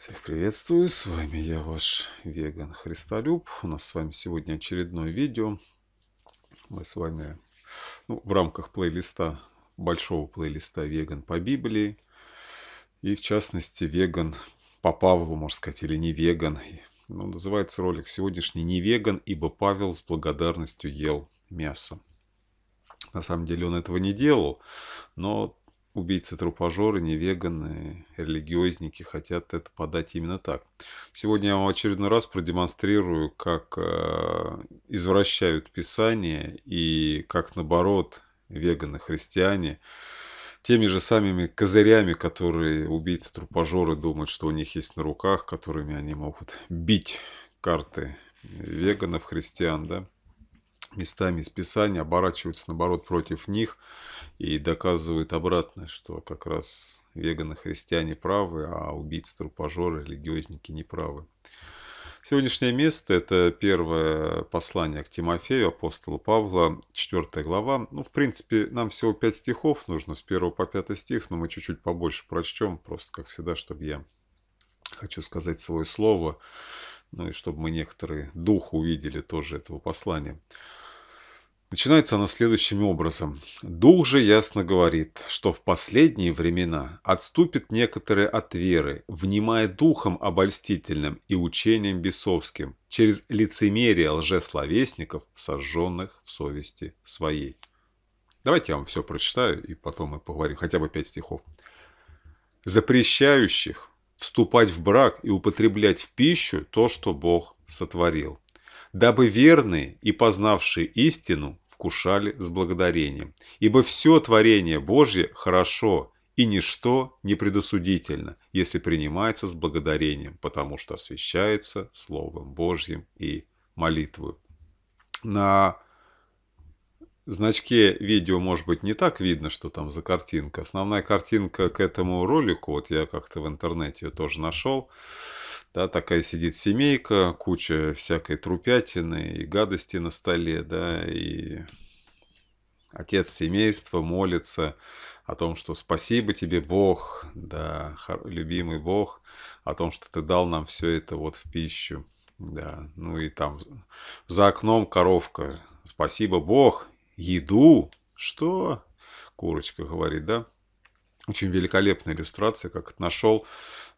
Всех приветствую, с вами я, ваш веган Христолюб. У нас с вами сегодня очередное видео. Мы с вами ну, в рамках плейлиста, большого плейлиста «Веган по Библии». И в частности, «Веган по Павлу», можно сказать, или «Не веган». Ну, называется ролик сегодняшний «Не веган, ибо Павел с благодарностью ел мясо». На самом деле он этого не делал, но убийцы-трупажоры, невеганы, религиозники хотят это подать именно так. Сегодня я вам очередной раз продемонстрирую, как э, извращают Писание и как, наоборот, веганы-христиане теми же самыми козырями, которые убийцы-трупажоры думают, что у них есть на руках, которыми они могут бить карты веганов, христиан, да, местами из Писания оборачиваются, наоборот, против них – и доказывают обратное, что как раз веганы христиане правы, а убийцы, трупожоры, религиозники не правы. Сегодняшнее место – это первое послание к Тимофею, апостола Павла, 4 глава. Ну, в принципе, нам всего 5 стихов нужно, с 1 по 5 стих, но мы чуть-чуть побольше прочтем, просто как всегда, чтобы я хочу сказать свое слово, ну и чтобы мы некоторые дух увидели тоже этого послания. Начинается она следующим образом. «Дух же ясно говорит, что в последние времена отступят некоторые от веры, внимая духом обольстительным и учением бесовским, через лицемерие лжесловесников, сожженных в совести своей». Давайте я вам все прочитаю, и потом мы поговорим, хотя бы пять стихов. «Запрещающих вступать в брак и употреблять в пищу то, что Бог сотворил» дабы верные и познавшие истину вкушали с благодарением. Ибо все творение Божье хорошо, и ничто не предосудительно, если принимается с благодарением, потому что освящается Словом Божьим и молитвою. На значке видео, может быть, не так видно, что там за картинка. Основная картинка к этому ролику, вот я как-то в интернете ее тоже нашел, да, такая сидит семейка, куча всякой трупятины и гадости на столе, да, и отец семейства молится о том, что спасибо тебе, Бог, да, любимый Бог, о том, что ты дал нам все это вот в пищу, да, ну и там за окном коровка, спасибо, Бог, еду, что? Курочка говорит, да, очень великолепная иллюстрация, как это нашел.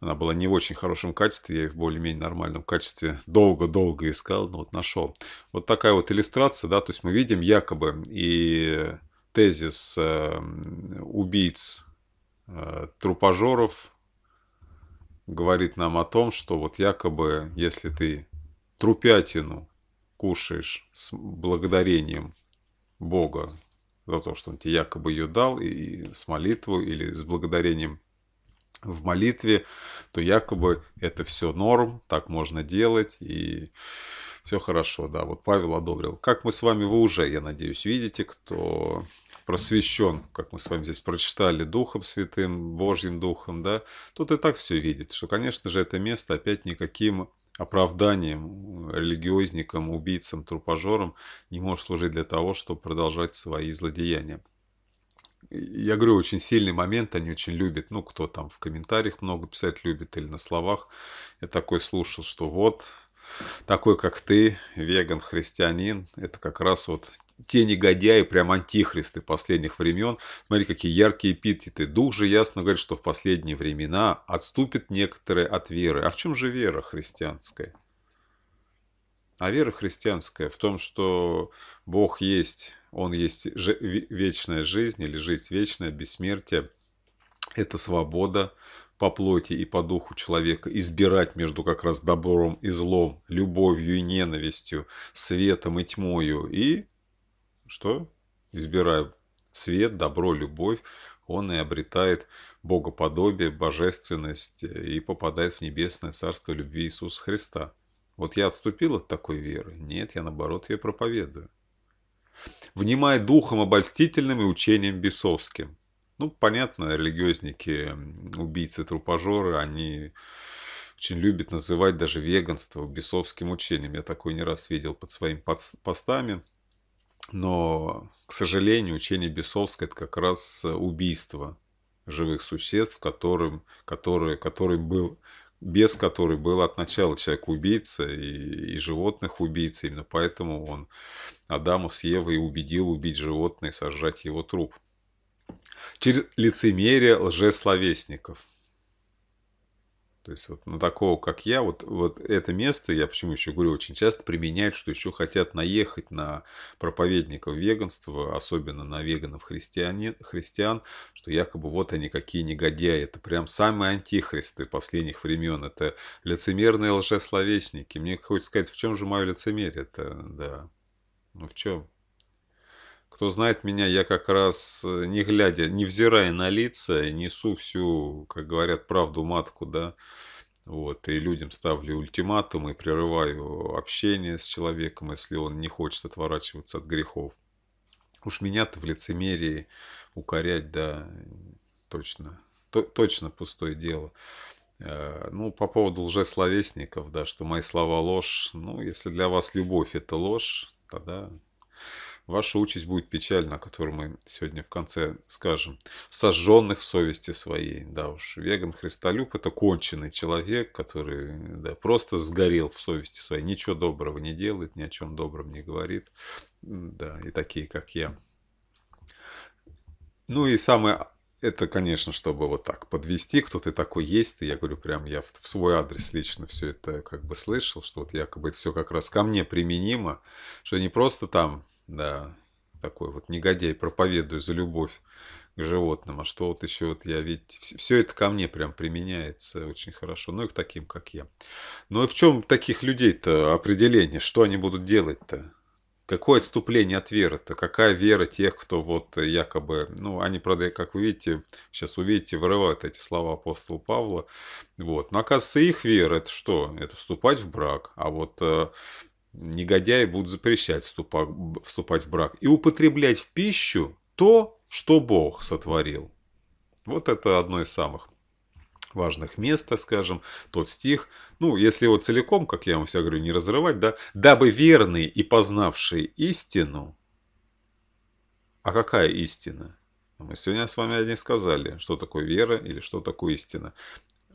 Она была не в очень хорошем качестве, я ее в более-менее нормальном качестве долго-долго искал, но вот нашел. Вот такая вот иллюстрация, да, то есть мы видим якобы и тезис эм, убийц э, трупожоров говорит нам о том, что вот якобы, если ты трупятину кушаешь с благодарением Бога за то, что он тебе якобы ее дал, и с молитвой или с благодарением в молитве, то якобы это все норм, так можно делать, и все хорошо, да, вот Павел одобрил. Как мы с вами, вы уже, я надеюсь, видите, кто просвещен, как мы с вами здесь прочитали, Духом Святым, Божьим Духом, да, тут и так все видит, что, конечно же, это место опять никаким оправданием религиозникам, убийцам, трупожорам не может служить для того, чтобы продолжать свои злодеяния. Я говорю, очень сильный момент, они очень любят, ну, кто там в комментариях много писать любит или на словах. Я такой слушал, что вот, такой, как ты, веган, христианин, это как раз вот те негодяи, прям антихристы последних времен. Смотри, какие яркие эпитеты. Дух же ясно говорит, что в последние времена отступят некоторые от веры. А в чем же вера христианская? А вера христианская в том, что Бог есть, Он есть вечная жизнь или жизнь вечная, бессмертие. Это свобода по плоти и по духу человека, избирать между как раз добром и злом, любовью и ненавистью, светом и тьмою, и что? Избирая свет, добро, любовь, он и обретает богоподобие, божественность и попадает в небесное царство любви Иисуса Христа. Вот я отступил от такой веры? Нет, я наоборот ее проповедую. внимая духом обольстительным и учением бесовским. Ну, понятно, религиозники, убийцы, трупожоры они очень любят называть даже веганство бесовским учением. Я такое не раз видел под своими постами. Но, к сожалению, учение бесовское – это как раз э, убийство живых существ, которым, которые, который был, без которой был от начала человек убийца и, и животных убийца. Именно поэтому он Адаму с Евой убедил убить животное и сожрать его труп. Через лицемерие лжесловесников – то есть вот на такого, как я, вот, вот это место, я почему еще говорю, очень часто применяют, что еще хотят наехать на проповедников веганства, особенно на веганов христиан, что якобы вот они какие негодяи, это прям самые антихристы последних времен, это лицемерные лжесловечники. Мне хочется сказать, в чем же мое лицемерие Это да. Ну в чем? Кто знает меня, я как раз, э, не глядя, не взирая на лица, несу всю, как говорят, правду матку, да, вот, и людям ставлю ультиматум и прерываю общение с человеком, если он не хочет отворачиваться от грехов. Уж меня-то в лицемерии укорять, да, точно, то, точно пустое дело. Э, ну, по поводу лжесловесников, да, что мои слова ложь. Ну, если для вас любовь это ложь, тогда Ваша участь будет печальна, о которой мы сегодня в конце скажем. Сожженных в совести своей. Да уж, веган Христолюб – это конченый человек, который да, просто сгорел в совести своей. Ничего доброго не делает, ни о чем добром не говорит. Да, и такие, как я. Ну и самое это, конечно, чтобы вот так подвести, кто ты такой есть. И я говорю, прям я в, свой адрес лично все это как бы слышал, что вот якобы это все как раз ко мне применимо, что не просто там, да, такой вот негодяй проповедую за любовь к животным, а что вот еще вот я ведь все это ко мне прям применяется очень хорошо, ну и к таким, как я. Ну и в чем таких людей-то определение, что они будут делать-то? Какое отступление от веры-то? Какая вера тех, кто вот якобы, ну, они, правда, как вы видите, сейчас увидите, вырывают эти слова апостола Павла. Вот. Но оказывается, их вера – это что? Это вступать в брак. А вот э, негодяи будут запрещать вступа, вступать в брак и употреблять в пищу то, что Бог сотворил. Вот это одно из самых важных мест, так скажем, тот стих. Ну, если его целиком, как я вам всегда говорю, не разрывать, да, дабы верный и познавший истину. А какая истина? Ну, мы сегодня с вами одни сказали, что такое вера или что такое истина.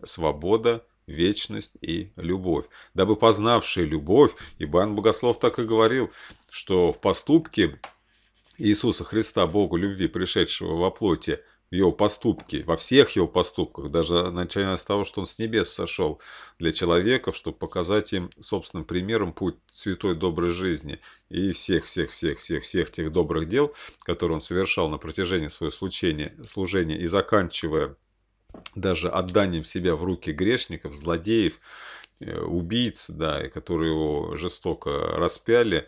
Свобода, вечность и любовь. Дабы познавший любовь, Иван Богослов так и говорил, что в поступке Иисуса Христа, Богу любви, пришедшего во плоти, его поступки, во всех его поступках, даже начиная с того, что он с небес сошел для человеков, чтобы показать им собственным примером путь святой доброй жизни и всех-всех-всех-всех-всех тех добрых дел, которые он совершал на протяжении своего служения, служения и заканчивая даже отданием себя в руки грешников, злодеев, э, убийц, да, и которые его жестоко распяли,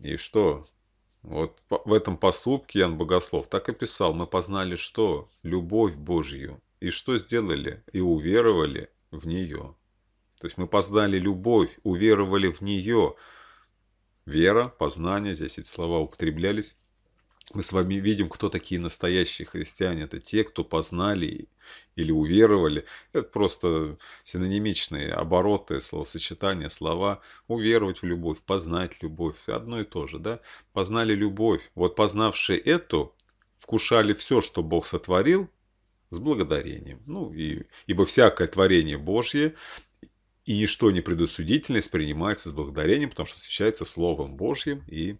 и что вот в этом поступке Ян Богослов так и писал, мы познали что? Любовь Божью. И что сделали? И уверовали в нее. То есть мы познали любовь, уверовали в нее. Вера, познание, здесь эти слова употреблялись мы с вами видим, кто такие настоящие христиане. Это те, кто познали или уверовали. Это просто синонимичные обороты, словосочетания, слова. Уверовать в любовь, познать любовь. Одно и то же, да? Познали любовь. Вот познавшие эту, вкушали все, что Бог сотворил, с благодарением. Ну, и, ибо всякое творение Божье и ничто не предусудительное принимается с благодарением, потому что освящается Словом Божьим и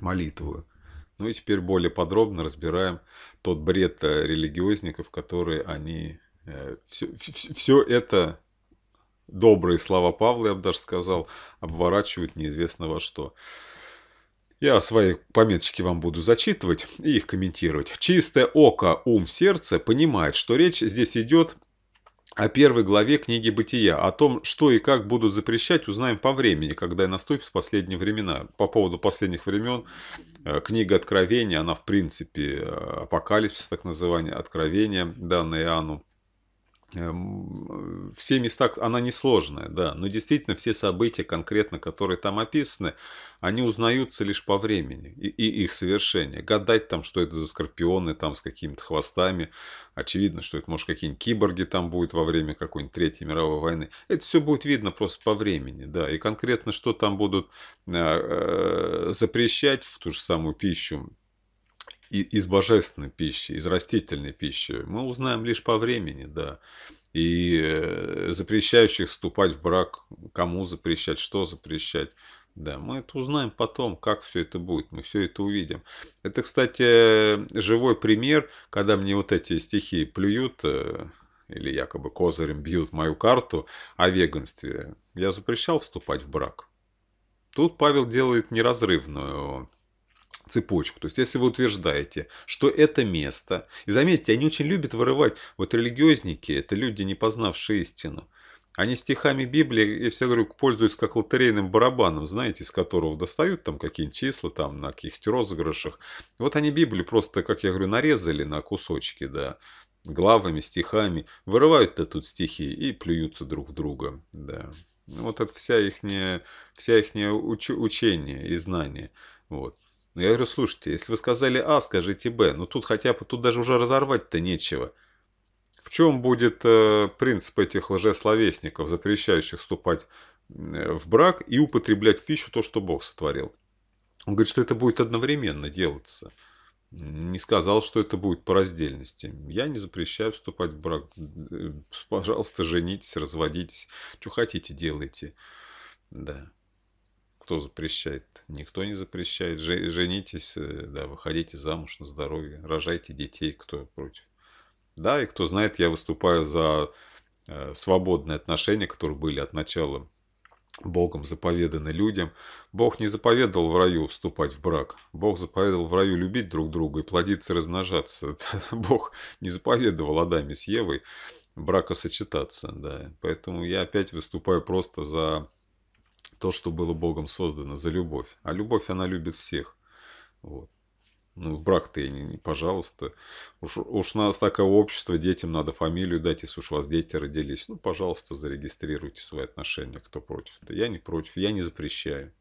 молитвою. Ну и теперь более подробно разбираем тот бред э, религиозников, которые они... Все, все, все это добрые слова Павла, я бы даже сказал, обворачивают неизвестно во что. Я свои пометочки вам буду зачитывать и их комментировать. Чистое око, ум, сердце понимает, что речь здесь идет о первой главе книги «Бытия», о том, что и как будут запрещать, узнаем по времени, когда и наступят последние времена. По поводу последних времен, э, книга Откровения, она в принципе э, апокалипсис, так называемое Откровение, данное Иоанну, Эм, все места, она несложная, да, но действительно все события конкретно, которые там описаны, они узнаются лишь по времени и, и их совершение. Гадать там, что это за скорпионы там с какими-то хвостами, очевидно, что это, может, какие-нибудь киборги там будет во время какой-нибудь Третьей мировой войны. Это все будет видно просто по времени, да, и конкретно, что там будут э, э запрещать в ту же самую пищу, и, из божественной пищи, из растительной пищи, мы узнаем лишь по времени, да. И э, запрещающих вступать в брак, кому запрещать, что запрещать. Да, мы это узнаем потом, как все это будет, мы все это увидим. Это, кстати, живой пример, когда мне вот эти стихи плюют, э, или якобы козырем бьют мою карту о веганстве. Я запрещал вступать в брак. Тут Павел делает неразрывную цепочку. То есть, если вы утверждаете, что это место, и заметьте, они очень любят вырывать, вот религиозники, это люди, не познавшие истину, они стихами Библии, я все говорю, пользуются как лотерейным барабаном, знаете, из которого достают там какие-нибудь числа, там на каких-то розыгрышах. Вот они Библию просто, как я говорю, нарезали на кусочки, да, главами, стихами, вырывают-то тут стихи и плюются друг в друга, да. Ну, вот это вся их, вся их уч, учение и знание, вот. Ну я говорю, слушайте, если вы сказали А, скажите Б. Ну тут хотя бы, тут даже уже разорвать-то нечего. В чем будет э, принцип этих лжесловесников, запрещающих вступать э, в брак и употреблять в пищу то, что Бог сотворил? Он говорит, что это будет одновременно делаться. Не сказал, что это будет по раздельности. Я не запрещаю вступать в брак. Э, пожалуйста, женитесь, разводитесь. Что хотите, делайте. Да кто запрещает? Никто не запрещает. Женитесь, э, да, выходите замуж на здоровье, рожайте детей, кто против. Да, и кто знает, я выступаю за э, свободные отношения, которые были от начала Богом заповеданы людям. Бог не заповедовал в раю вступать в брак. Бог заповедовал в раю любить друг друга и плодиться размножаться. Бог не заповедовал Адаме с Евой бракосочетаться. Да. Поэтому я опять выступаю просто за то, что было Богом создано, за любовь. А любовь, она любит всех. Вот. Ну, в брак ты не, не, пожалуйста. Уж, уж нас такое общество, детям надо фамилию дать, если уж у вас дети родились. Ну, пожалуйста, зарегистрируйте свои отношения, кто против-то. Я не против, я не запрещаю.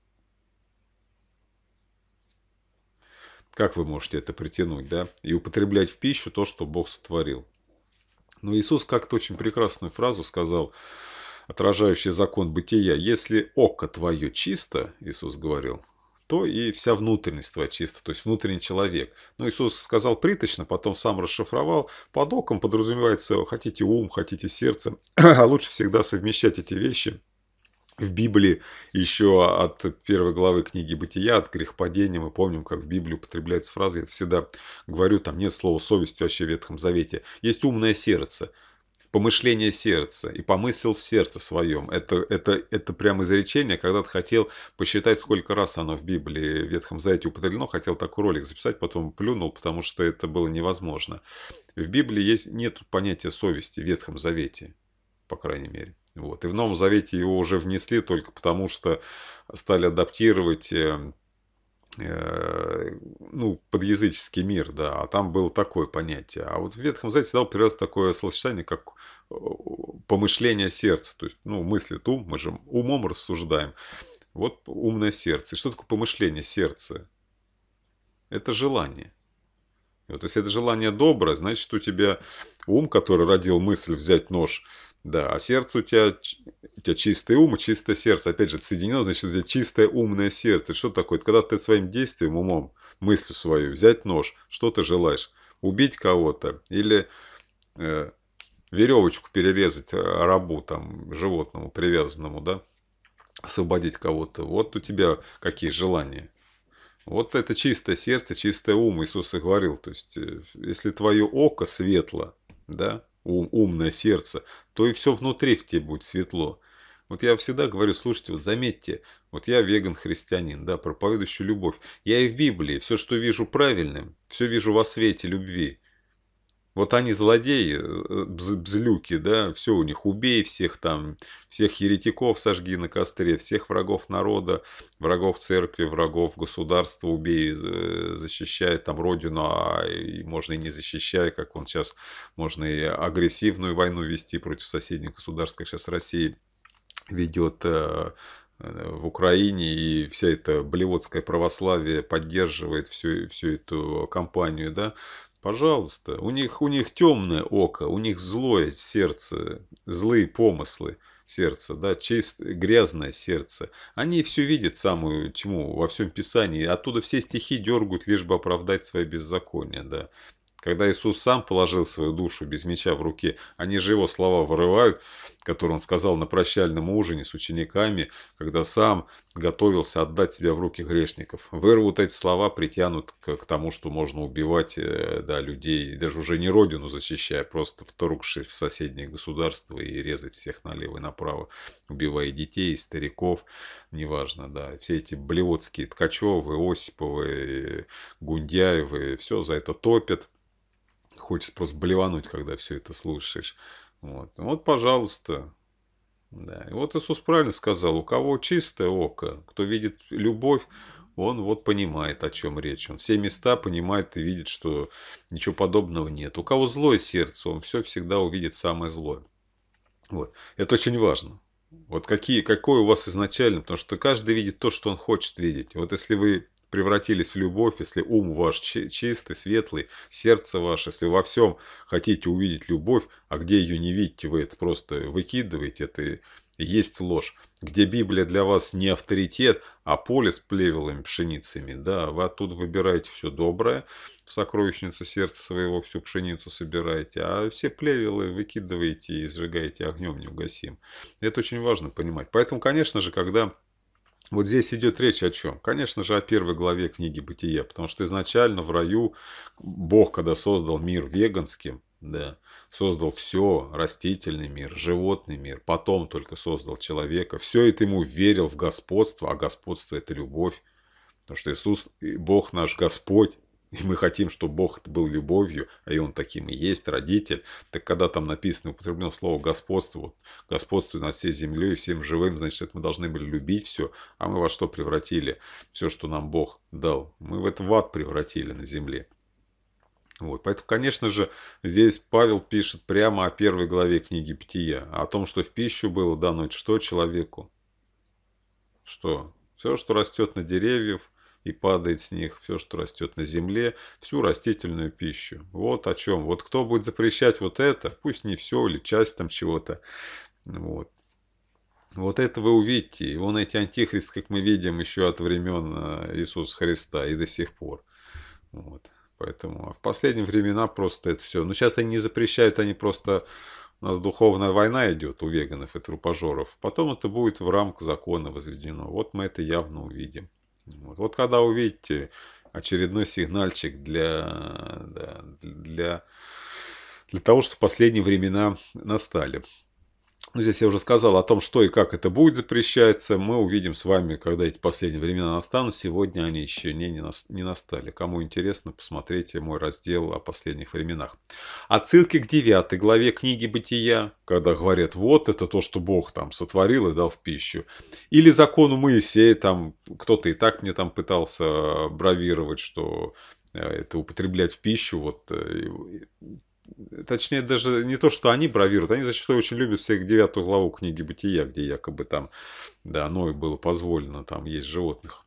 Как вы можете это притянуть, да? И употреблять в пищу то, что Бог сотворил. Но Иисус как-то очень прекрасную фразу сказал – отражающий закон бытия. Если око твое чисто, Иисус говорил, то и вся внутренность твоя чиста, то есть внутренний человек. Но Иисус сказал приточно, потом сам расшифровал. Под оком подразумевается, хотите ум, хотите сердце. а лучше всегда совмещать эти вещи. В Библии еще от первой главы книги «Бытия», от грехопадения, мы помним, как в Библии употребляются фраза. я всегда говорю, там нет слова «совесть» вообще в Ветхом Завете. Есть умное сердце – помышление сердца и помысел в сердце своем. Это, это, это прям изречение, когда-то хотел посчитать, сколько раз оно в Библии, в Ветхом Завете употреблено, хотел такой ролик записать, потом плюнул, потому что это было невозможно. В Библии есть, нет понятия совести в Ветхом Завете, по крайней мере. Вот. И в Новом Завете его уже внесли только потому, что стали адаптировать эм, Э, ну, под мир, да, а там было такое понятие. А вот в Ветхом Завете всегда появилось такое словосочетание, как э, помышление сердца, то есть, ну, мыслит ум, мы же умом рассуждаем. Вот умное сердце. И что такое помышление сердца? Это желание. И вот если это желание доброе, значит, у тебя ум, который родил мысль взять нож – да, а сердце у тебя, у тебя чистый ум и чистое сердце. Опять же, соединено, значит, у тебя чистое умное сердце. Что такое? Это когда ты своим действием, умом, мыслью свою, взять нож, что ты желаешь? Убить кого-то или э, веревочку перерезать э, рабу, там, животному привязанному, да? Освободить кого-то. Вот у тебя какие желания. Вот это чистое сердце, чистое ум, Иисус и говорил. То есть, э, если твое око светло, да, ум, умное сердце, то и все внутри в тебе будет светло. Вот я всегда говорю, слушайте, вот заметьте, вот я веган-христианин, да, проповедующий любовь. Я и в Библии все, что вижу правильным, все вижу во свете любви. Вот они злодеи, э, бз бзлюки, да, все у них, убей всех там, всех еретиков сожги на костре, всех врагов народа, врагов церкви, врагов государства убей, э, защищай там родину, а и можно и не защищай, как он сейчас, можно и агрессивную войну вести против соседних государств, как сейчас Россия ведет э, в Украине, и вся эта блевотское православие поддерживает всю, всю эту кампанию, да, Пожалуйста, у них, у них темное око, у них злое сердце, злые помыслы сердца, да, чистое, грязное сердце. Они все видят самую тьму во всем Писании, оттуда все стихи дергают, лишь бы оправдать свое беззаконие, да. Когда Иисус сам положил свою душу без меча в руке, они же его слова вырывают, который он сказал на прощальном ужине с учениками, когда сам готовился отдать себя в руки грешников. Вырвут эти слова, притянут к, к тому, что можно убивать э, да, людей, даже уже не родину защищая, просто вторгшись в соседние государства и резать всех налево и направо, убивая детей, стариков, неважно, да. Все эти блевотские Ткачевы, Осиповы, Гундяевы, все за это топят. Хочется просто блевануть, когда все это слушаешь. Вот, ну вот пожалуйста. Да. И вот Иисус правильно сказал, у кого чистое око, кто видит любовь, он вот понимает, о чем речь. Он все места понимает и видит, что ничего подобного нет. У кого злое сердце, он все всегда увидит самое злое. Вот. Это очень важно. Вот какие, какое у вас изначально, потому что каждый видит то, что он хочет видеть. Вот если вы превратились в любовь, если ум ваш чистый, светлый, сердце ваше, если во всем хотите увидеть любовь, а где ее не видите, вы это просто выкидываете, это есть ложь, где Библия для вас не авторитет, а поле с плевелами, пшеницами. Да, вы оттуда выбираете все доброе, в сокровищницу сердца своего всю пшеницу собираете, а все плевелы выкидываете и сжигаете огнем неугасим. Это очень важно понимать. Поэтому, конечно же, когда вот здесь идет речь о чем? Конечно же, о первой главе книги «Бытие», потому что изначально в раю Бог, когда создал мир веганским, да, создал все, растительный мир, животный мир, потом только создал человека. Все это ему верил в господство, а господство – это любовь. Потому что Иисус, Бог наш Господь, и мы хотим, чтобы Бог был любовью, а и Он таким и есть, родитель, так когда там написано, употреблено слово «господство», вот, «господствуй над всей землей, всем живым», значит, это мы должны были любить все, а мы во что превратили все, что нам Бог дал? Мы в это в ад превратили на земле. Вот. Поэтому, конечно же, здесь Павел пишет прямо о первой главе книги Птия, о том, что в пищу было дано что человеку? Что? Все, что растет на деревьях, и падает с них все, что растет на земле, всю растительную пищу. Вот о чем. Вот кто будет запрещать вот это, пусть не все или часть там чего-то. Вот. Вот это вы увидите. И он эти антихрист, как мы видим, еще от времен э, Иисуса Христа и до сих пор. Вот. Поэтому а в последние времена просто это все. Но ну, сейчас они не запрещают, они просто... У нас духовная война идет у веганов и трупожоров. Потом это будет в рамках закона возведено. Вот мы это явно увидим. Вот, вот когда увидите очередной сигнальчик для, для, для того, что последние времена настали. Ну, здесь я уже сказал о том, что и как это будет запрещаться. Мы увидим с вами, когда эти последние времена настанут. Сегодня они еще не, не, не настали. Кому интересно, посмотрите мой раздел о последних временах. Отсылки к 9 главе книги «Бытия», когда говорят, вот это то, что Бог там сотворил и дал в пищу. Или закону Моисея, там кто-то и так мне там пытался бравировать, что э, это употреблять в пищу, вот э, точнее даже не то, что они бравируют, они зачастую очень любят всех девятую главу книги Бытия, где якобы там, да, и было позволено там есть животных.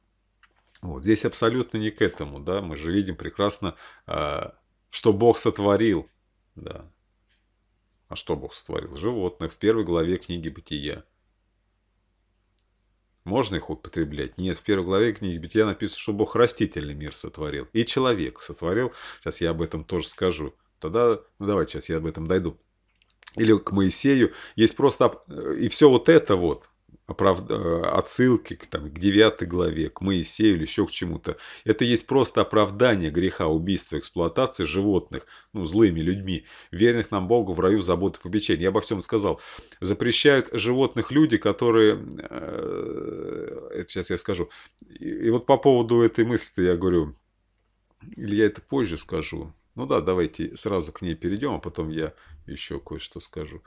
Вот здесь абсолютно не к этому, да, мы же видим прекрасно, а, что Бог сотворил, да. А что Бог сотворил? Животных в первой главе книги Бытия. Можно их употреблять? Нет, в первой главе книги Бытия написано, что Бог растительный мир сотворил. И человек сотворил. Сейчас я об этом тоже скажу. Тогда, ну давай сейчас я об этом дойду. Или к Моисею. Есть просто... И все вот это вот, оправ... Э, отсылки к, там, к 9 главе, к Моисею или еще к чему-то. Это есть просто оправдание греха убийства, эксплуатации животных, ну, злыми людьми, верных нам Богу в раю заботы попечения. Я обо всем сказал. Запрещают животных люди, которые... Э, это сейчас я скажу. И, и вот по поводу этой мысли я говорю... Или я это позже скажу. Ну да, давайте сразу к ней перейдем, а потом я еще кое-что скажу.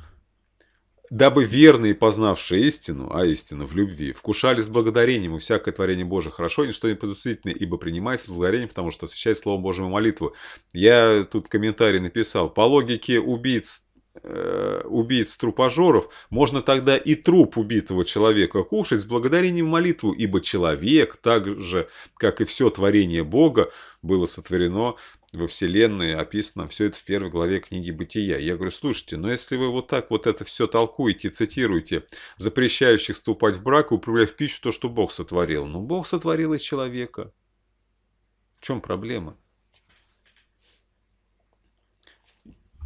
«Дабы верные, познавшие истину, а истину в любви, вкушали с благодарением, и всякое творение Божие хорошо, и ничто не предусудительное, ибо принимай с благодарением, потому что освящает Словом Божьим молитву». Я тут комментарий написал. По логике убийц э, убийц трупожоров, можно тогда и труп убитого человека кушать с благодарением молитву, ибо человек, так же, как и все творение Бога, было сотворено во Вселенной описано все это в первой главе книги «Бытия». Я говорю, слушайте, но если вы вот так вот это все толкуете, цитируете, запрещающих вступать в брак и управлять в пищу то, что Бог сотворил. Ну, Бог сотворил из человека. В чем проблема?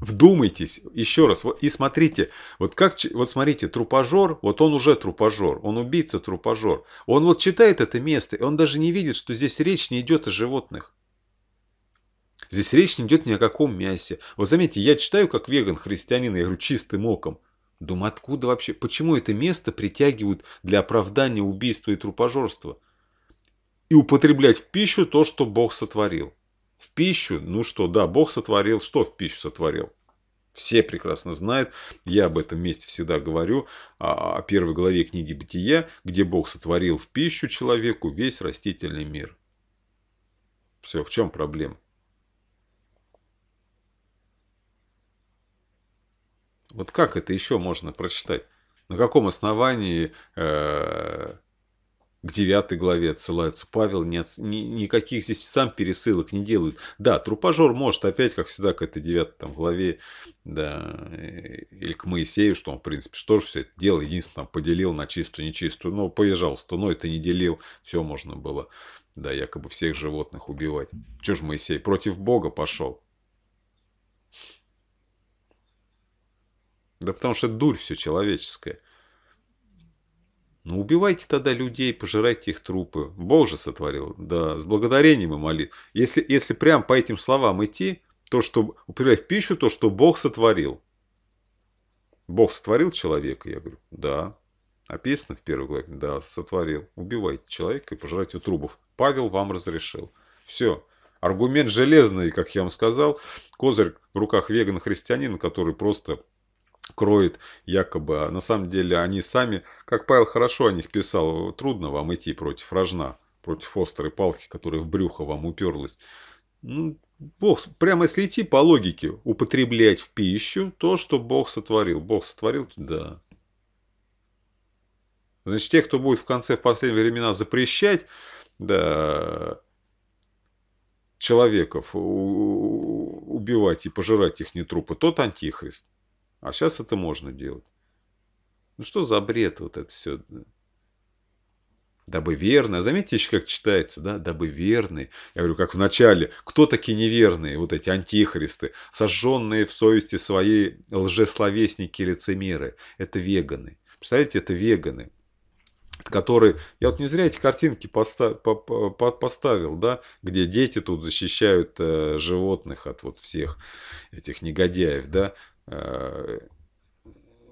Вдумайтесь, еще раз, и смотрите, вот как, вот смотрите, трупожор, вот он уже трупожор, он убийца трупожор. Он вот читает это место, и он даже не видит, что здесь речь не идет о животных. Здесь речь не идет ни о каком мясе. Вот заметьте, я читаю как веган, христианин, я говорю чистым оком. Думаю, откуда вообще, почему это место притягивают для оправдания убийства и трупожорства? И употреблять в пищу то, что Бог сотворил. В пищу, ну что, да, Бог сотворил, что в пищу сотворил? Все прекрасно знают, я об этом месте всегда говорю, а, а, о первой главе книги Бытия, где Бог сотворил в пищу человеку весь растительный мир. Все, в чем проблема? Вот как это еще можно прочитать? На каком основании э, к 9 главе отсылается Павел Нет, ни, никаких здесь сам пересылок не делают. Да, трупажор может опять, как всегда, к этой 9 там, главе да, э, или к Моисею, что он, в принципе, что же все это дело, единственное, поделил на чистую, нечистую. Ну, поезжал но это не делил, все можно было, да, якобы всех животных убивать. Чего же Моисей против Бога пошел? Да потому что дурь все человеческое. Ну, убивайте тогда людей, пожирайте их трупы. Бог же сотворил. Да, с благодарением и молитв. Если, если прям по этим словам идти, то, что употреблять в пищу, то, что Бог сотворил. Бог сотворил человека? Я говорю, да. Описано в первой главе? Да, сотворил. Убивайте человека и пожирайте у трубов. Павел вам разрешил. Все. Аргумент железный, как я вам сказал. Козырь в руках веган христианина который просто кроет якобы, а на самом деле они сами, как Павел хорошо о них писал, трудно вам идти против рожна, против острой палки, которая в брюхо вам уперлась. Ну, Бог, прямо если идти по логике, употреблять в пищу то, что Бог сотворил. Бог сотворил, да. Значит, те, кто будет в конце, в последние времена запрещать, да, человеков убивать и пожирать их не трупы, тот антихрист. А сейчас это можно делать. Ну что за бред вот это все? Дабы верно. А заметьте еще, как читается, да? Дабы верные. Я говорю, как в начале. Кто такие неверные? Вот эти антихристы, сожженные в совести своей лжесловесники и лицемеры. Это веганы. Представляете, это веганы которые, я вот не зря эти картинки поставил да, где дети тут защищают э, животных от вот всех этих негодяев, да, Э,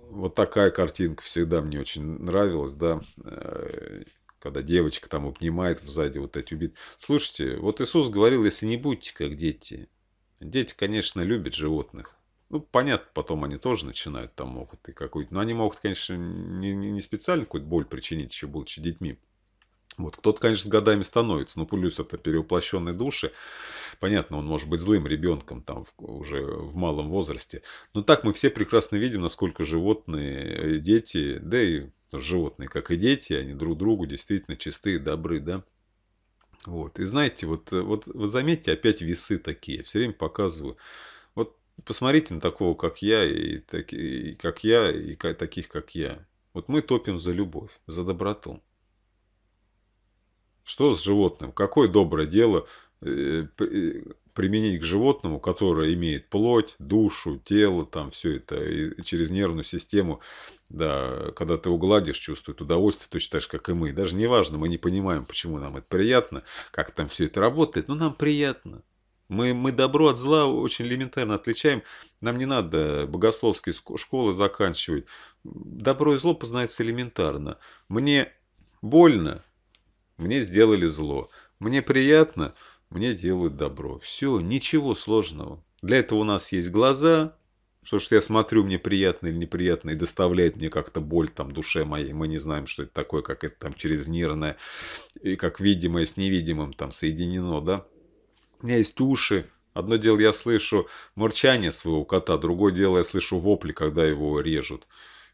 вот такая картинка всегда мне очень нравилась, да, э, когда девочка там обнимает сзади вот эти убит. Слушайте, вот Иисус говорил, если не будете как дети. Дети, конечно, любят животных. Ну, понятно, потом они тоже начинают там могут и какую-то... Но они могут, конечно, не, не специально какую-то боль причинить, еще будучи детьми. Вот. Кто-то, конечно, с годами становится, но плюс это переуплощенные души. Понятно, он может быть злым ребенком там в, уже в малом возрасте. Но так мы все прекрасно видим, насколько животные, э, дети, да и животные, как и дети, они друг другу действительно чистые, добры, да. Вот. И знаете, вот, э, вот, вот заметьте, опять весы такие. Все время показываю. Вот посмотрите на такого, как я, и, так, и как я, и таких, как я. Вот мы топим за любовь, за доброту. Что с животным? Какое доброе дело э, э, применить к животному, которое имеет плоть, душу, тело, там все это, и через нервную систему, да, когда ты угладишь, чувствует удовольствие, точно так же, как и мы. Даже не важно, мы не понимаем, почему нам это приятно, как там все это работает, но нам приятно. Мы, мы добро от зла очень элементарно отличаем. Нам не надо богословские школы заканчивать. Добро и зло познается элементарно. Мне больно, мне сделали зло. Мне приятно, мне делают добро. Все, ничего сложного. Для этого у нас есть глаза. Что ж я смотрю, мне приятно или неприятно, и доставляет мне как-то боль там душе моей. Мы не знаем, что это такое, как это там через нервное, и как видимое с невидимым там соединено, да. У меня есть уши, Одно дело я слышу мурчание своего кота, другое дело я слышу вопли, когда его режут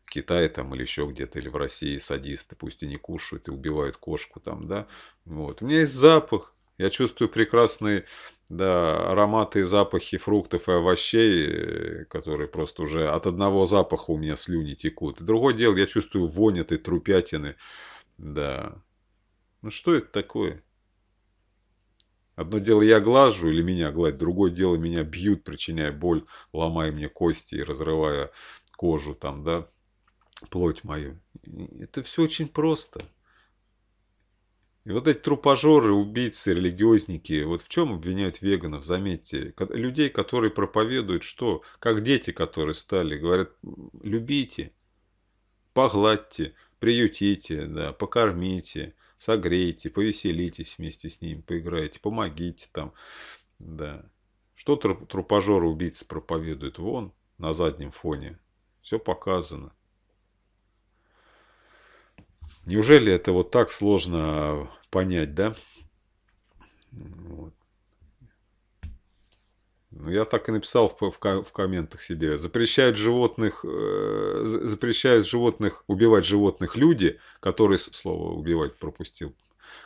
в Китае там или еще где-то, или в России садисты, пусть и не кушают, и убивают кошку там, да. Вот. У меня есть запах, я чувствую прекрасные да, ароматы и запахи фруктов и овощей, э, которые просто уже от одного запаха у меня слюни текут. Другое дело, я чувствую вонь этой трупятины. Да. Ну что это такое? Одно дело я глажу или меня гладят, другое дело меня бьют, причиняя боль, ломая мне кости и разрывая кожу там, да плоть мою. Это все очень просто. И вот эти трупожоры, убийцы, религиозники, вот в чем обвиняют веганов, заметьте, людей, которые проповедуют, что, как дети, которые стали, говорят, любите, погладьте, приютите, да, покормите, согрейте, повеселитесь вместе с ним, поиграйте, помогите там, да. Что трупожоры-убийцы проповедуют? Вон, на заднем фоне. Все показано. Неужели это вот так сложно понять, да? Вот. Ну, я так и написал в, в, в комментах себе. Запрещают животных, э, запрещают животных, убивать животных люди, которые, слово убивать пропустил,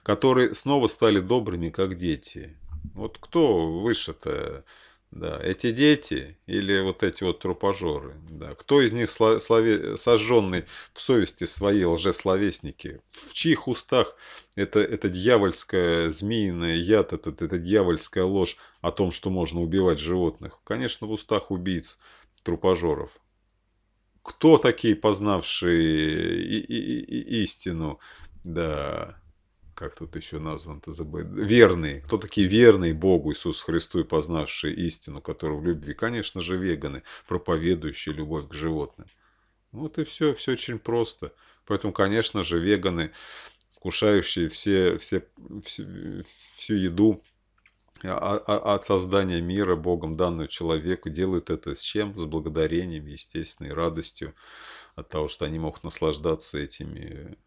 которые снова стали добрыми, как дети. Вот кто выше-то? Да, эти дети или вот эти вот трупожоры, да, кто из них сло, сожженный в совести своей лжесловесники, в чьих устах это, это дьявольская змеиная яд, это, это дьявольская ложь о том, что можно убивать животных? Конечно, в устах убийц, трупожоров. Кто такие, познавшие и, и, и, истину, да, как тут еще назван-то, забыл, верные. Кто такие верные Богу Иисусу Христу и познавшие истину, которую в любви? Конечно же, веганы, проповедующие любовь к животным. Вот и все, все очень просто. Поэтому, конечно же, веганы, вкушающие все, все, все, всю еду от создания мира Богом данную человеку, делают это с чем? С благодарением, естественно, и радостью от того, что они могут наслаждаться этими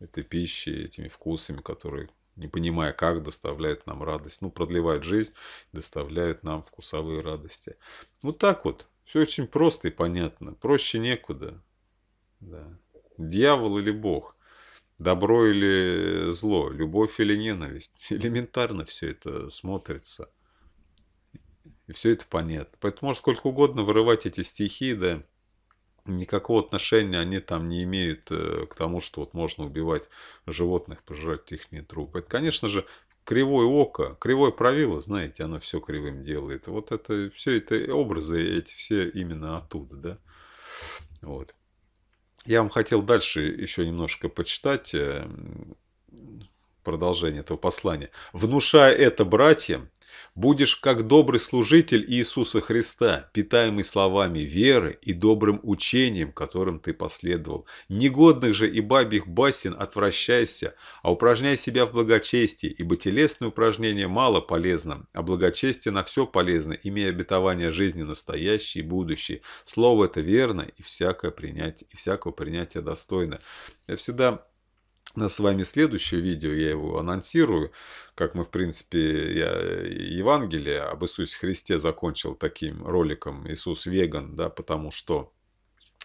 этой пищей этими вкусами, которые, не понимая как, доставляют нам радость. Ну, продлевают жизнь, доставляют нам вкусовые радости. Вот так вот. Все очень просто и понятно. Проще некуда. Да. Дьявол или Бог. Добро или зло. Любовь или ненависть. Элементарно все это смотрится. И все это понятно. Поэтому можно сколько угодно вырывать эти стихи, да, никакого отношения они там не имеют э, к тому, что вот можно убивать животных, пожирать их трупы. Это, конечно же, кривое око, кривое правило, знаете, оно все кривым делает. Вот это все это образы эти все именно оттуда, да. Вот. Я вам хотел дальше еще немножко почитать э, продолжение этого послания. «Внушая это братьям, Будешь как добрый служитель Иисуса Христа, питаемый словами веры и добрым учением, которым ты последовал. Негодных же и бабьих басен отвращайся, а упражняй себя в благочестии, ибо телесные упражнения мало полезно, а благочестие на все полезно, имея обетование жизни настоящей и будущей. Слово это верно и всякое принятие, и всякого принятия достойно. Я всегда на с вами следующее видео, я его анонсирую, как мы, в принципе, я э, Евангелие об Иисусе Христе закончил таким роликом «Иисус веган», да, потому что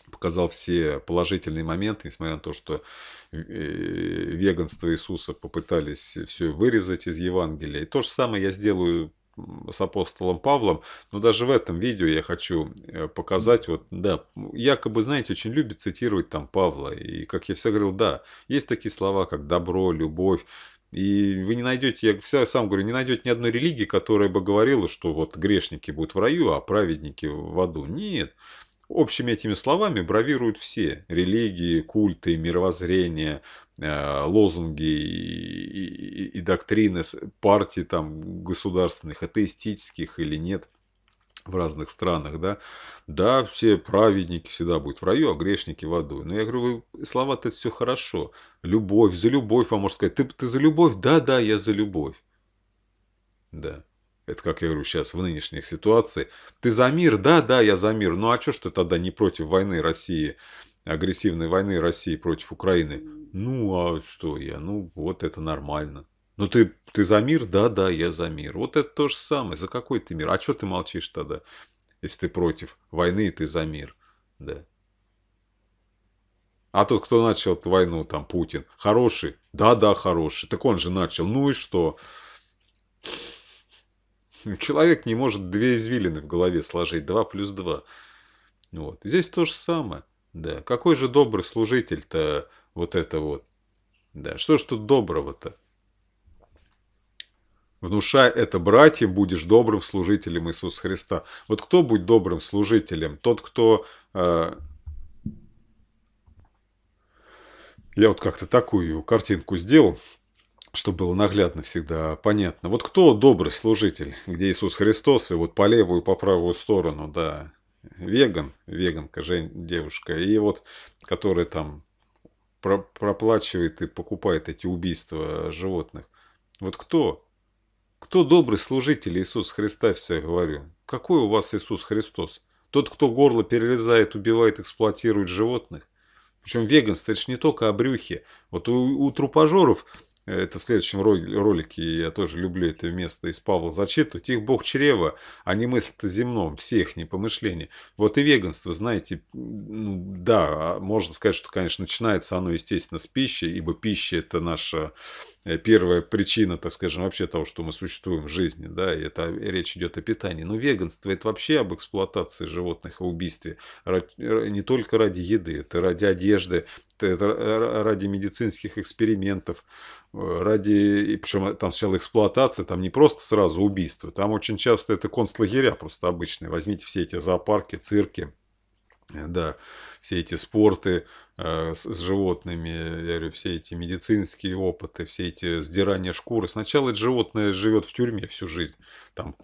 показал все положительные моменты, несмотря на то, что э, веганство Иисуса попытались все вырезать из Евангелия. И то же самое я сделаю с апостолом Павлом, но даже в этом видео я хочу э, показать, вот, да, якобы, знаете, очень любит цитировать там Павла, и, как я всегда говорил, да, есть такие слова, как добро, любовь, и вы не найдете, я всегда сам говорю, не найдете ни одной религии, которая бы говорила, что вот грешники будут в раю, а праведники в аду. Нет, Общими этими словами бравируют все – религии, культы, мировоззрения, э, лозунги и, и, и доктрины партий там, государственных, атеистических или нет – в разных странах, да, да, все праведники всегда будут в раю, а грешники в аду. Но я говорю, слова-то все хорошо. Любовь, за любовь вам можно сказать. Ты, ты за любовь? Да, да, я за любовь. Да это как я говорю сейчас в нынешних ситуациях, ты за мир, да, да, я за мир, ну а что ж ты тогда не против войны России, агрессивной войны России против Украины? Ну а что я, ну вот это нормально. Ну ты, ты за мир? Да, да, я за мир. Вот это то же самое. За какой ты мир? А что ты молчишь тогда, если ты против войны и ты за мир? Да. А тот, кто начал эту войну, там, Путин, хороший? Да, да, хороший. Так он же начал. Ну и что? Человек не может две извилины в голове сложить, два плюс два. Вот. Здесь то же самое. Да. Какой же добрый служитель-то вот это вот. Да. Что ж тут доброго-то? Внушай это братьям, будешь добрым служителем Иисуса Христа. Вот кто будет добрым служителем? Тот, кто... Э... Я вот как-то такую картинку сделал чтобы было наглядно всегда понятно. Вот кто добрый служитель, где Иисус Христос, и вот по левую, и по правую сторону, да, веган, веганка, Жень, девушка, и вот, которая там проплачивает и покупает эти убийства животных. Вот кто? Кто добрый служитель Иисус Христа, все я говорю? Какой у вас Иисус Христос? Тот, кто горло перерезает, убивает, эксплуатирует животных? Причем веганство, это же не только о брюхе. Вот у, у трупожоров это в следующем ролике, я тоже люблю это место из Павла зачитывать, их бог чрева, они а мыслят о земном, все их помышления. Вот и веганство, знаете, ну да, а можно сказать, что, конечно, начинается оно, естественно, с пищи, ибо пища – это наша Э, первая причина, так скажем, вообще того, что мы существуем в жизни, да, и это э, речь идет о питании. Но ну, веганство это вообще об эксплуатации животных и убийстве. Не только ради еды, это ради одежды, это ради медицинских экспериментов, э, ради, причем там сначала эксплуатация, там не просто сразу убийство, там очень часто это концлагеря просто обычные. Возьмите все эти зоопарки, цирки, да, все эти спорты э, с, животными, я говорю, все эти медицинские опыты, все эти сдирания шкуры. Сначала это животное живет в тюрьме всю жизнь. Там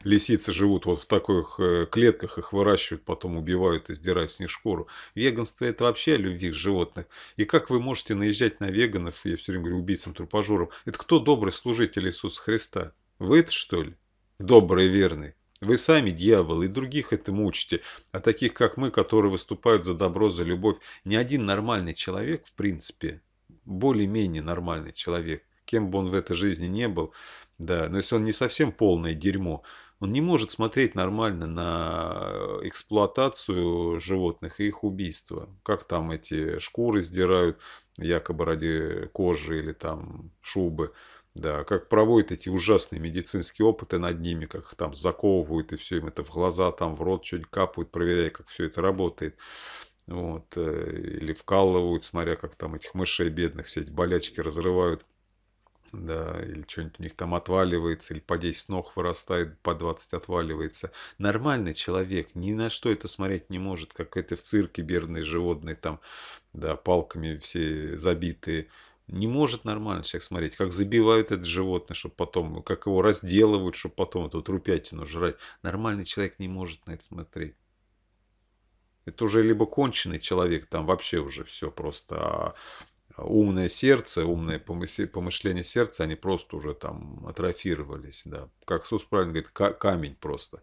лисицы живут вот в таких э, клетках, их выращивают, потом убивают и сдирают с них шкуру. Веганство это вообще о любви к животных. И как вы можете наезжать на веганов, я все время говорю, убийцам, трупажорам, это кто добрый служитель Иисуса Христа? Вы это что ли? Добрый, верный. Вы сами дьявол и других это мучите, а таких, как мы, которые выступают за добро, за любовь, ни один нормальный человек, в принципе, более-менее нормальный человек, кем бы он в этой жизни не был, да, но если он не совсем полное дерьмо, он не может смотреть нормально на эксплуатацию животных и их убийство. Как там эти шкуры сдирают якобы ради кожи или там шубы. Да, как проводят эти ужасные медицинские опыты над ними, как их там заковывают и все им это в глаза, там в рот что-нибудь капают, проверяя, как все это работает. Вот, э, или вкалывают, смотря как там этих мышей бедных, все эти болячки разрывают. Да, или что-нибудь у них там отваливается, или по 10 ног вырастает, по 20 отваливается. Нормальный человек ни на что это смотреть не может, как это в цирке бедные животные там, да, палками все забитые не может нормально человек смотреть, как забивают это животное, чтобы потом, как его разделывают, чтобы потом эту трупятину жрать. Нормальный человек не может на это смотреть. Это уже либо конченый человек, там вообще уже все просто а, а умное сердце, умное помышление сердца, они просто уже там атрофировались, да. Как Сус правильно говорит, камень просто.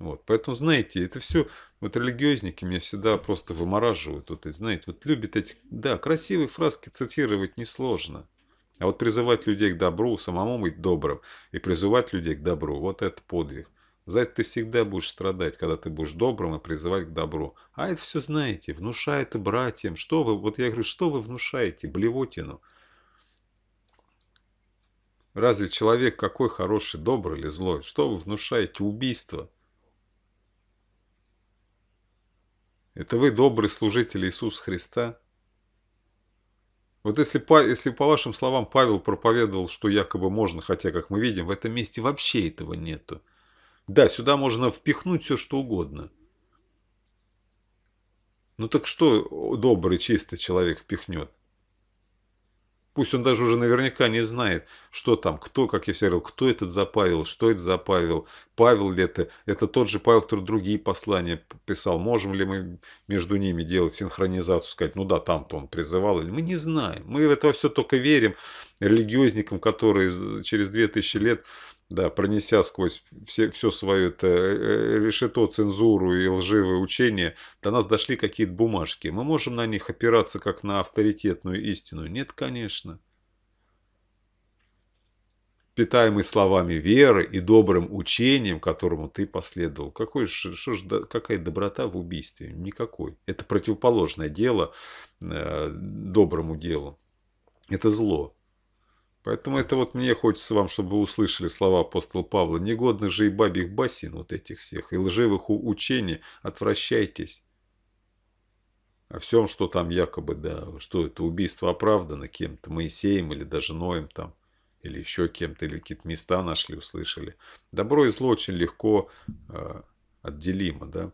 Вот, поэтому, знаете, это все, вот религиозники меня всегда просто вымораживают. Вот, знаете, вот любят эти, да, красивые фразки цитировать несложно. А вот призывать людей к добру, самому быть добрым, и призывать людей к добру, вот это подвиг. За это ты всегда будешь страдать, когда ты будешь добрым и призывать к добру. А это все знаете, внушает и братьям. Что вы, вот я говорю, что вы внушаете? Блевотину. Разве человек какой хороший, добрый или злой? Что вы внушаете? Убийство. Это вы добрый служитель Иисуса Христа? Вот если по, если по вашим словам Павел проповедовал, что якобы можно, хотя, как мы видим, в этом месте вообще этого нету. Да, сюда можно впихнуть все, что угодно. Ну так что добрый, чистый человек впихнет? Пусть он даже уже наверняка не знает, что там, кто, как я все говорил, кто этот за Павел, что это за Павел, Павел ли это, это тот же Павел, который другие послания писал, можем ли мы между ними делать синхронизацию, сказать, ну да, там-то он призывал, мы не знаем, мы в это все только верим религиозникам, которые через 2000 лет да, пронеся сквозь все, все свое это э, э, решето, цензуру и лживые учения, до нас дошли какие-то бумажки. Мы можем на них опираться как на авторитетную истину? Нет, конечно. Питаемый словами веры и добрым учением, которому ты последовал. Какой, шо, шо, какая доброта в убийстве? Никакой. Это противоположное дело э, доброму делу. Это зло. Поэтому это вот мне хочется вам, чтобы вы услышали слова апостола Павла. Негодных же и бабьих басин вот этих всех, и лживых учений отвращайтесь. О всем, что там якобы, да, что это убийство оправдано кем-то, Моисеем или даже Ноем там, или еще кем-то, или какие-то места нашли, услышали. Добро и зло очень легко э, отделимо, да.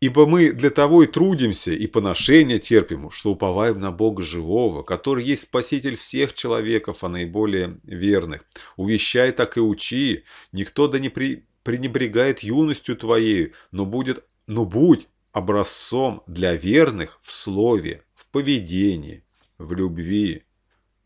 Ибо мы для того и трудимся, и поношение терпим, что уповаем на Бога живого, который есть спаситель всех человеков, а наиболее верных. Увещай так и учи, никто да не при... пренебрегает юностью твоей, но, будет... но будь образцом для верных в слове, в поведении, в любви,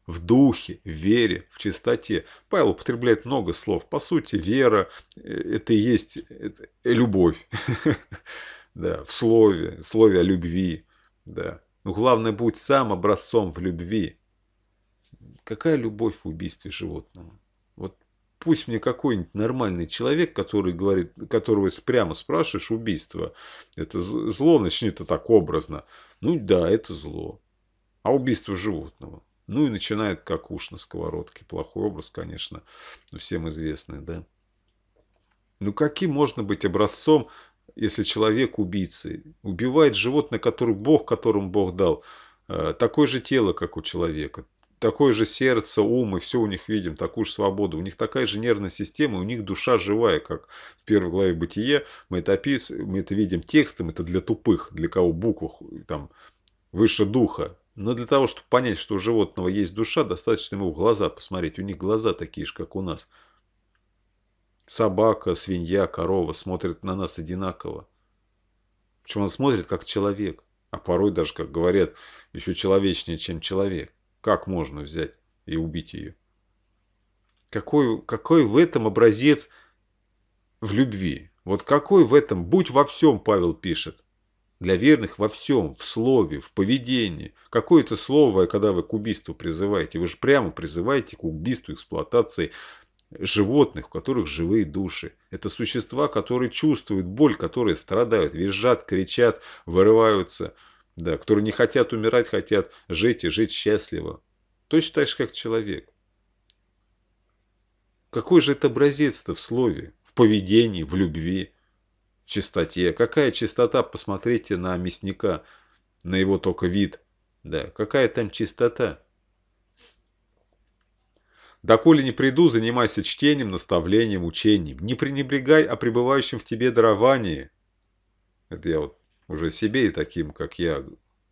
в духе, в вере, в чистоте. Павел употребляет много слов. По сути, вера – это и есть э, любовь. да, в слове, в слове о любви, да. Но ну, главное, будь сам образцом в любви. Какая любовь в убийстве животного? Вот пусть мне какой-нибудь нормальный человек, который говорит, которого прямо спрашиваешь, убийство, это зло, начни это так образно. Ну да, это зло. А убийство животного? Ну и начинает как уж на сковородке. Плохой образ, конечно, но всем известный, да? Ну каким можно быть образцом если человек убийцы, убивает животное, которое Бог, которому Бог дал, э, такое же тело, как у человека, такое же сердце, ум, и все у них видим, такую же свободу. У них такая же нервная система, у них душа живая, как в первой главе «Бытие». Мы это, опис... мы это видим текстом, это для тупых, для кого буквах, там, выше духа. Но для того, чтобы понять, что у животного есть душа, достаточно ему в глаза посмотреть. У них глаза такие же, как у нас – Собака, свинья, корова смотрят на нас одинаково. Причем он смотрит как человек, а порой даже, как говорят, еще человечнее, чем человек. Как можно взять и убить ее? Какой, какой в этом образец в любви? Вот какой в этом «будь во всем» Павел пишет? Для верных во всем, в слове, в поведении. Какое-то слово, когда вы к убийству призываете, вы же прямо призываете к убийству, эксплуатации, животных, у которых живые души. Это существа, которые чувствуют боль, которые страдают, визжат, кричат, вырываются, да, которые не хотят умирать, хотят жить и жить счастливо. Точно так же, как человек. Какой же это образец-то в слове, в поведении, в любви, в чистоте? Какая чистота? Посмотрите на мясника, на его только вид. Да, какая там чистота? Доколе не приду, занимайся чтением, наставлением, учением. Не пренебрегай о пребывающем в тебе даровании. Это я вот уже себе и таким, как я,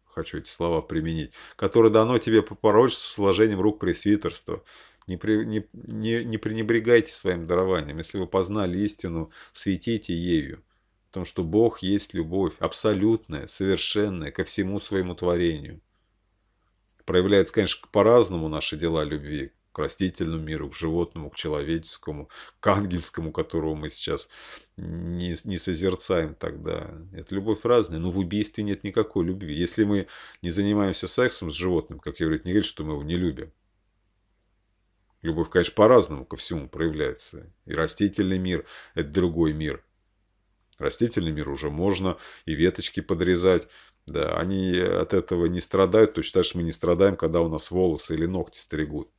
хочу эти слова применить, которое дано тебе по порочеству сложением рук пресвитерства. Не, при, не, не, не пренебрегайте своим дарованием. Если вы познали истину, светите ею. потому что Бог есть любовь, абсолютная, совершенная ко всему своему творению. Проявляется, конечно, по-разному наши дела любви к растительному миру, к животному, к человеческому, к ангельскому, которого мы сейчас не, не созерцаем тогда. Это любовь разная, но в убийстве нет никакой любви. Если мы не занимаемся сексом с животным, как я говорю, не говорит, что мы его не любим. Любовь, конечно, по-разному ко всему проявляется. И растительный мир – это другой мир. Растительный мир уже можно и веточки подрезать. Да, они от этого не страдают. Точно так же мы не страдаем, когда у нас волосы или ногти стригут.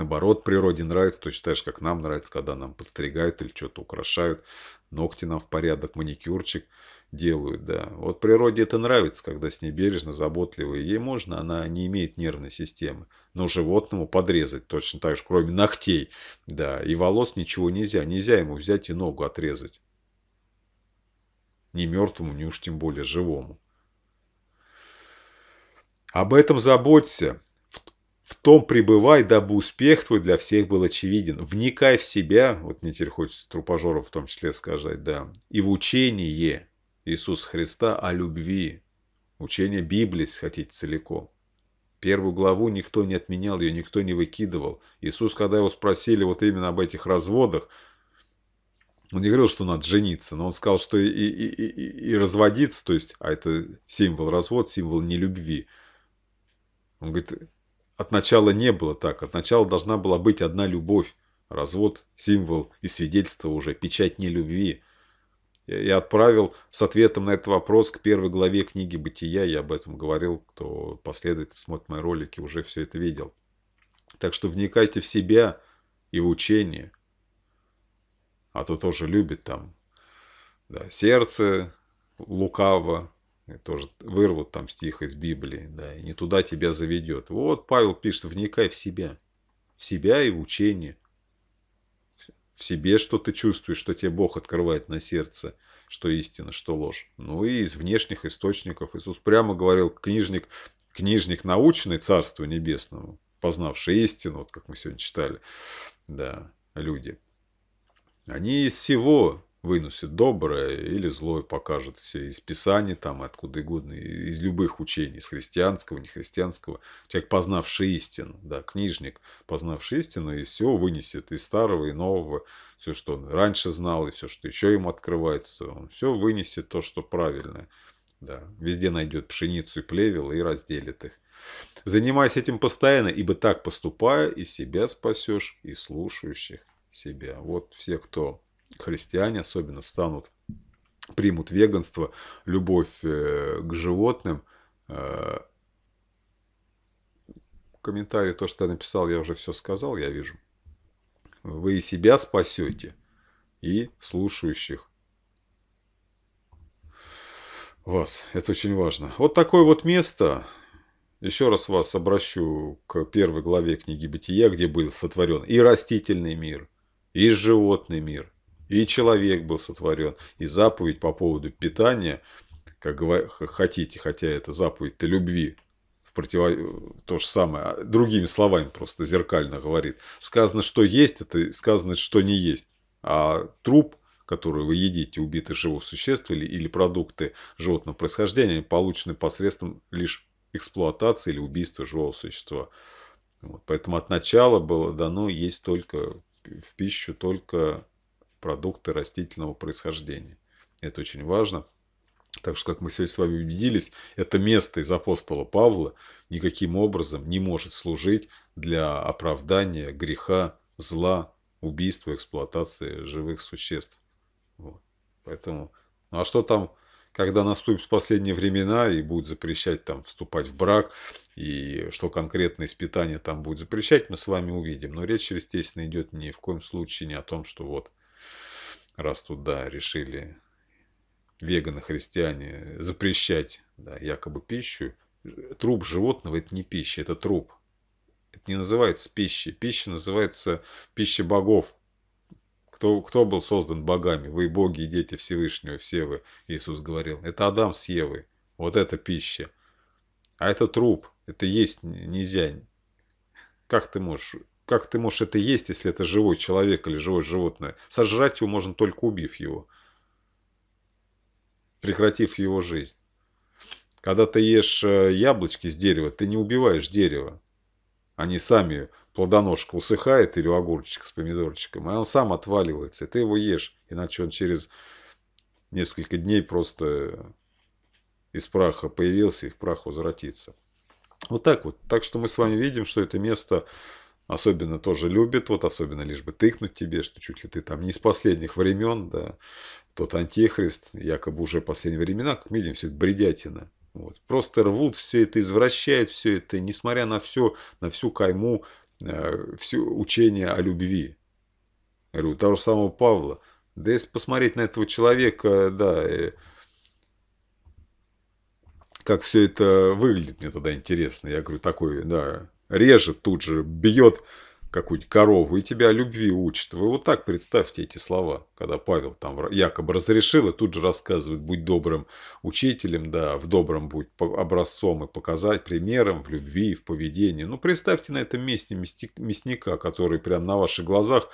Наоборот, природе нравится, точно так же, как нам нравится, когда нам подстригают или что-то украшают, ногти нам в порядок, маникюрчик делают, да. Вот природе это нравится, когда с ней бережно, заботливо. Ей можно, она не имеет нервной системы. Но животному подрезать точно так же, кроме ногтей, да, и волос ничего нельзя. Нельзя ему взять и ногу отрезать. Ни мертвому, ни уж тем более живому. Об этом заботься в том пребывай, дабы успех твой для всех был очевиден. Вникай в себя, вот мне теперь хочется трупожоров в том числе сказать, да, и в учение Иисуса Христа о любви, учение Библии, если хотите, целиком. Первую главу никто не отменял, ее никто не выкидывал. Иисус, когда его спросили вот именно об этих разводах, он не говорил, что надо жениться, но он сказал, что и, и, и, и разводиться, то есть, а это символ развод, символ нелюбви. Он говорит, от начала не было так. От начала должна была быть одна любовь. Развод, символ и свидетельство уже, печать нелюбви. Я отправил с ответом на этот вопрос к первой главе книги «Бытия». Я об этом говорил. Кто последует, смотрит мои ролики, уже все это видел. Так что вникайте в себя и в учение. А то тоже любит там да, сердце лукаво, тоже вырвут там стих из Библии, да, и не туда тебя заведет. Вот Павел пишет, вникай в себя, в себя и в учение, в себе, что ты чувствуешь, что тебе Бог открывает на сердце, что истина, что ложь. Ну и из внешних источников. Иисус прямо говорил, книжник, книжник научный Царству Небесному, познавший истину, вот как мы сегодня читали, да, люди. Они из всего выносит доброе или злое покажет все из Писаний, там, откуда угодно, из любых учений, из христианского, нехристианского. Человек, познавший истину, да, книжник, познавший истину, и все вынесет из старого и нового, все, что он раньше знал, и все, что еще ему открывается, он все вынесет то, что правильное. Да, везде найдет пшеницу и плевел и разделит их. Занимайся этим постоянно, ибо так поступая, и себя спасешь, и слушающих себя. Вот все, кто христиане особенно встанут, примут веганство, любовь э, к животным. Э, Комментарий, то, что я написал, я уже все сказал, я вижу. Вы и себя спасете, и слушающих вас. Это очень важно. Вот такое вот место. Еще раз вас обращу к первой главе книги Бытия, где был сотворен и растительный мир, и животный мир – и человек был сотворен, и заповедь по поводу питания, как хотите, хотя это заповедь-то любви, в против... то же самое, а другими словами просто зеркально говорит. Сказано, что есть, это сказано, что не есть. А труп, который вы едите, убитых живых существ или, или продукты животного происхождения, получены посредством лишь эксплуатации или убийства живого существа. Вот. Поэтому от начала было дано есть только в пищу только продукты растительного происхождения. Это очень важно. Так что, как мы сегодня с вами убедились, это место из апостола Павла никаким образом не может служить для оправдания греха, зла, убийства, эксплуатации живых существ. Вот. Поэтому, ну а что там, когда наступят последние времена и будут запрещать там вступать в брак, и что конкретно испытание там будет запрещать, мы с вами увидим. Но речь, естественно, идет ни в коем случае не о том, что вот раз туда решили веганы-христиане запрещать да, якобы пищу, труп животного – это не пища, это труп. Это не называется пищей. Пища называется пища богов. Кто, кто был создан богами? Вы боги и дети Всевышнего, все вы, Иисус говорил. Это Адам с Евой. Вот это пища. А это труп. Это есть нельзя. Как ты можешь как ты можешь это есть, если это живой человек или живое животное? Сожрать его можно только убив его, прекратив его жизнь. Когда ты ешь э, яблочки с дерева, ты не убиваешь дерево. Они сами, плодоножка усыхает или огурчик с помидорчиком, а он сам отваливается, и ты его ешь. Иначе он через несколько дней просто из праха появился и в прах возвратится. Вот так вот. Так что мы с вами видим, что это место особенно тоже любит, вот особенно лишь бы тыкнуть тебе, что чуть ли ты там не с последних времен, да, тот антихрист, якобы уже последние времена, как мы видим, все это бредятина. Вот. Просто рвут все это, извращают все это, несмотря на все, на всю кайму, э, все учение о любви. Я говорю, того же самого Павла. Да если посмотреть на этого человека, да, э, как все это выглядит, мне тогда интересно. Я говорю, такой, да, режет тут же, бьет какую-нибудь корову и тебя любви учит. Вы вот так представьте эти слова, когда Павел там якобы разрешил и тут же рассказывает, будь добрым учителем, да, в добром будь образцом и показать примером в любви и в поведении. Ну, представьте на этом месте мясника, который прям на ваших глазах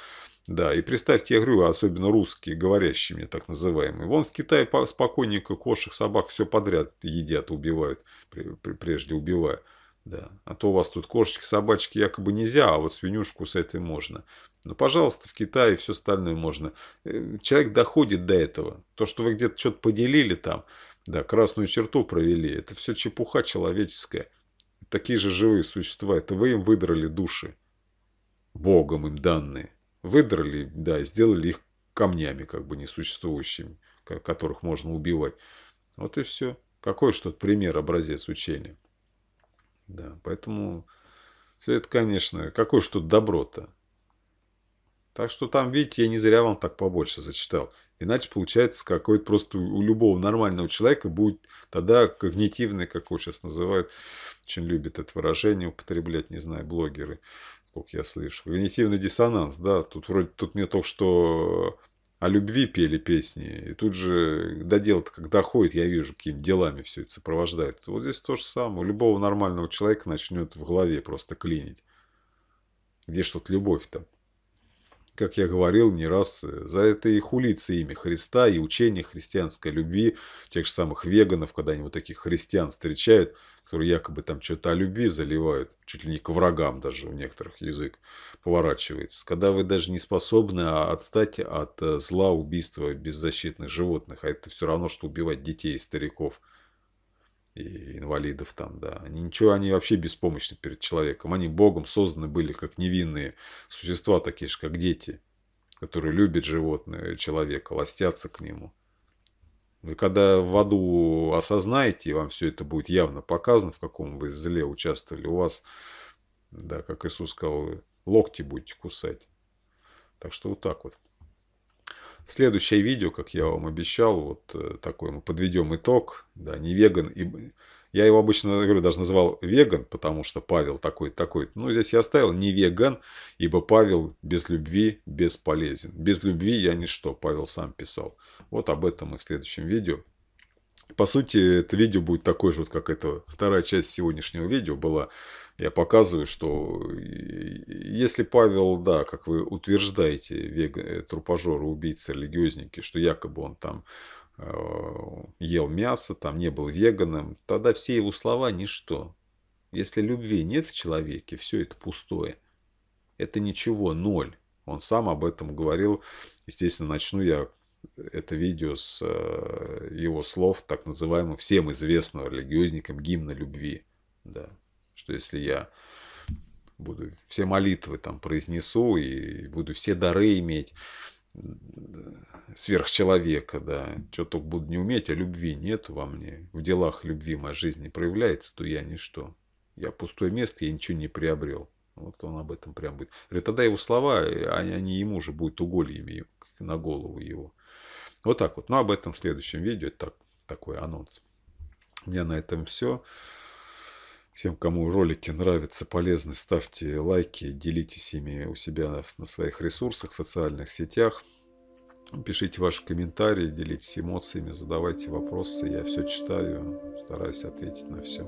да, и представьте, я говорю, особенно русские, говорящие мне так называемые. Вон в Китае спокойненько кошек, собак все подряд едят, убивают, прежде убивая. Да. А то у вас тут кошечки, собачки якобы нельзя, а вот свинюшку с этой можно. Но ну, пожалуйста, в Китае все остальное можно. Э, человек доходит до этого. То, что вы где-то что-то поделили там, да, красную черту провели, это все чепуха человеческая. Такие же живые существа, это вы им выдрали души. Богом им данные. Выдрали, да, сделали их камнями, как бы несуществующими, которых можно убивать. Вот и все. Какой что-то пример, образец учения. Да, поэтому все это, конечно, какое что тут добро-то. Так что там, видите, я не зря вам так побольше зачитал. Иначе получается какой-то просто у любого нормального человека будет тогда когнитивный, как его сейчас называют, очень любят это выражение употреблять, не знаю, блогеры, сколько я слышу. Когнитивный диссонанс, да, тут вроде, тут мне только что о любви пели песни, и тут же до дела-то, когда ходит, я вижу, какими делами все это сопровождается. Вот здесь то же самое. У любого нормального человека начнет в голове просто клинить. Где что-то любовь-то? Как я говорил не раз, э, за это и хулится имя Христа, и учение христианской любви, тех же самых веганов, когда они вот таких христиан встречают – которые якобы там что-то о любви заливают, чуть ли не к врагам даже у некоторых язык поворачивается. Когда вы даже не способны а отстать от э, зла убийства беззащитных животных, а это все равно, что убивать детей и стариков и инвалидов там, да. Они, ничего, они вообще беспомощны перед человеком. Они Богом созданы были как невинные существа, такие же, как дети, которые любят животное, человека, ластятся к нему. И когда в аду осознаете, вам все это будет явно показано, в каком вы зле участвовали, у вас, да, как Иисус сказал, локти будете кусать. Так что вот так вот. Следующее видео, как я вам обещал, вот э, такое мы подведем итог. Да, не веган и я его обычно, говорю, даже называл веган, потому что Павел такой, такой. Ну, здесь я оставил не веган, ибо Павел без любви бесполезен. Без любви я ничто, Павел сам писал. Вот об этом и в следующем видео. По сути, это видео будет такое же, вот как это вторая часть сегодняшнего видео была. Я показываю, что если Павел, да, как вы утверждаете, вега, э, трупажеры, убийцы, религиозники, что якобы он там э, ел мясо, там не был веганом, тогда все его слова – ничто. Если любви нет в человеке, все это пустое. Это ничего, ноль. Он сам об этом говорил. Естественно, начну я это видео с э, его слов, так называемого всем известного религиозникам гимна любви. Да. Что если я буду все молитвы там произнесу и буду все дары иметь, сверхчеловека, да. Что только буду не уметь, а любви нет во мне. В делах любви моя жизнь не проявляется, то я ничто. Я пустое место, я ничего не приобрел. Вот он об этом прям будет. Говорит, «А тогда его слова, э, а они, они ему же будут угольями на голову его. Вот так вот. Но ну, об этом в следующем видео. Так, такой анонс. У меня на этом все. Всем, кому ролики нравятся, полезны, ставьте лайки, делитесь ими у себя на своих ресурсах, в социальных сетях. Пишите ваши комментарии, делитесь эмоциями, задавайте вопросы. Я все читаю, стараюсь ответить на все.